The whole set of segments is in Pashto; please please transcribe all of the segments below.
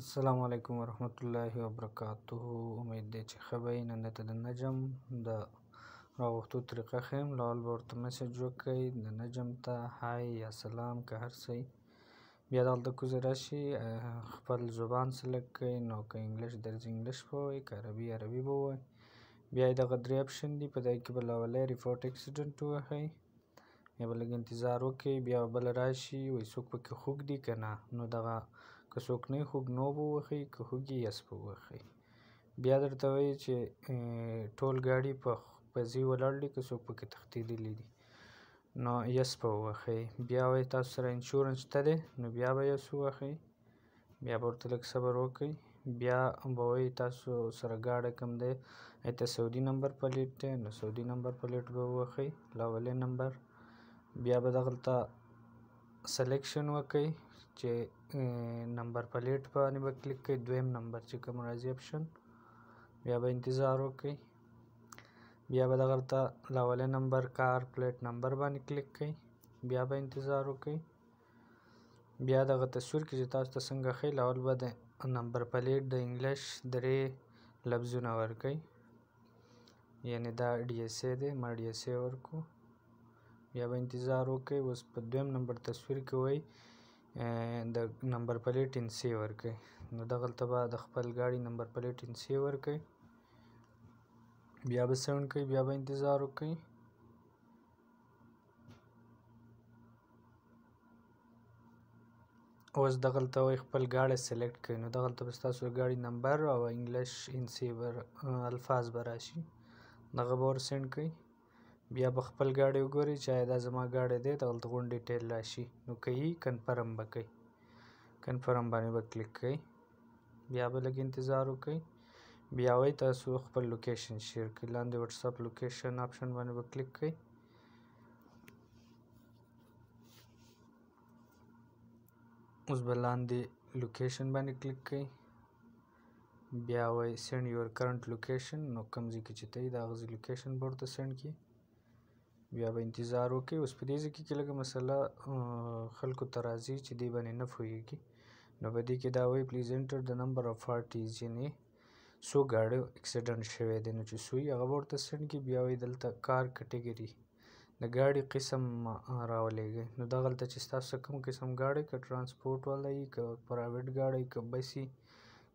السلام علیکم ورحمت الله وبرکاته امید دی چې ښه به یې نن درته د نجم د راوختو طریقه ښیم لاول به ورته مسیج وکړئ د نجم ته های یا سلام که هر څه بیا دلته کوزه راشي خپل زبان سلیکټ کړئ نو که انګلیش درځي انګلیش به ووایئ که عربي عربي به ووایئ بیا یې دغه درې اپشن دي په دې کې به لاولی ریپورټ اکسیډنټ ووهئ یا به لږ انتظار وکړئ بیا به بله راشي وایي څوک پکې خوږ دي که نه نو دغه که سوکنی خوږ نوب ووهئ که هوږ یې اسپ ووهئ بیا درته وایي چې ټول ګاډي په پزي ولاړ دي که څوک پکې تښتېدلی دي نو یس په ووهئ بیا وایي تاسو سره انشورنس شته دی نو بیا به یس ووهئ بیا به ورته لږ صبر وکړئ بیا به وایي تاسو سره ګاډی کوم دی هلته سعودي نمبر پلیټ دی نو سعودي نمبر پلیټ به ووهئ لاولې نمبر بیا به دغلته سلیکشن وکړئ چې نمبر پلیټ باندې به کلیک کوئ دویم نمبر چې کوم راځي اپشن بیا به انتظار وکئ بیا به دغلته لاولی نمبر کار پلیټ نمبر باندې کلیک کوئ بیا به انتظار وکئ بیا دغه تصویر کې چې تاسو ته څنګه ښیي لاول به د نمبر پلیټ د انګلیش درې لفظونه ورکئ یعنې دا ډي ایس اے دی ما ډي ایس اے ورکړو بیا به انتظار وکئ اوس په دویم نمبر تصویر کې وایي د نمبر پلیټ انسی ورکوي نو دغلته به د خپل ګاډي نمبر پلیټ انسی ورکوي بیا به سرن کوي بیا به انتظار وکړي اوس دغلته وایي خپل ګاډی سلیکټ کوي نو دغلته به ستاسو ګاډي نمبر او انګلیش انسی الفاظ به راشي دغه به ور سینډ کوي بیا به خپل ګاډی وګوري چې آیا دا زما ګاډی دی دغه هلته غونډې ټیل راشي نو که یي کنفرم به کوي کنفرم باندې به کلیک کوي بیا به لږ انتظار وکړئ بیا وایي تاسو خپل لوکیشن شیر کړئ لاندې وټساپ لوکیشن آپشن باندې به کلیک کړئ اوس به لاندې لوکیشن باندې کلیک کړئ بیا وایي سینډ یور کرنٹ لوکیشن نو کوم ځای کې چې ته یې د هغه لوکیشن به ورته سینډ کړي بیا به انتظار وکړي اوس په دې ځکه کې لږه مسله خلکو ته راځي چې دې باندې نه پوهېږي نو په دې کې دا وایي پلیز انټر د نمبر آف پارټیز یعنې څو ګاډی اکسیډنټ شوی دی نو چې سوی هغه به ورته سنډ کړي بیا وایي دلته کار کټګري د ګاډي قسم راولېږي نو دغلته چې ستاسو کوم قسم ګاډی که ټرانسپورټ والا وي که پرایویټ ګاډی که بس وي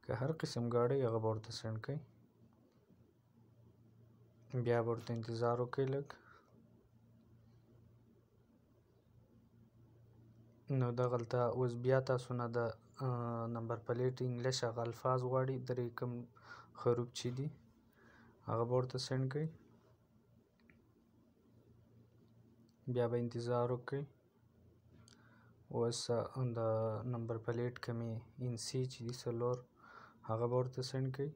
که هر قسم ګاډی هغه به ورته سنډ کړي بیا به ورته انتظار وکړي لږ نو دغلته اوس بیا تاسو نه د نمبر پلیټ انګلیش هغه الفاظ غواړي درې کوم حروف چې دي هغه به ورته سینډ کړئ بیا به انتظار وکړئ اوس د نمبر پلیټ کمی ان سی چې دي څلور هغه به ورته سینډ کړئ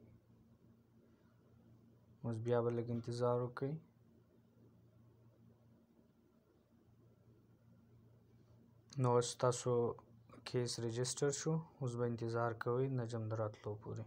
اوس بیا به لږ انتظار وکړئ نو ستاسو کیس رجسټر شو اوس به انتظار کوئ نجم د راتلو پورې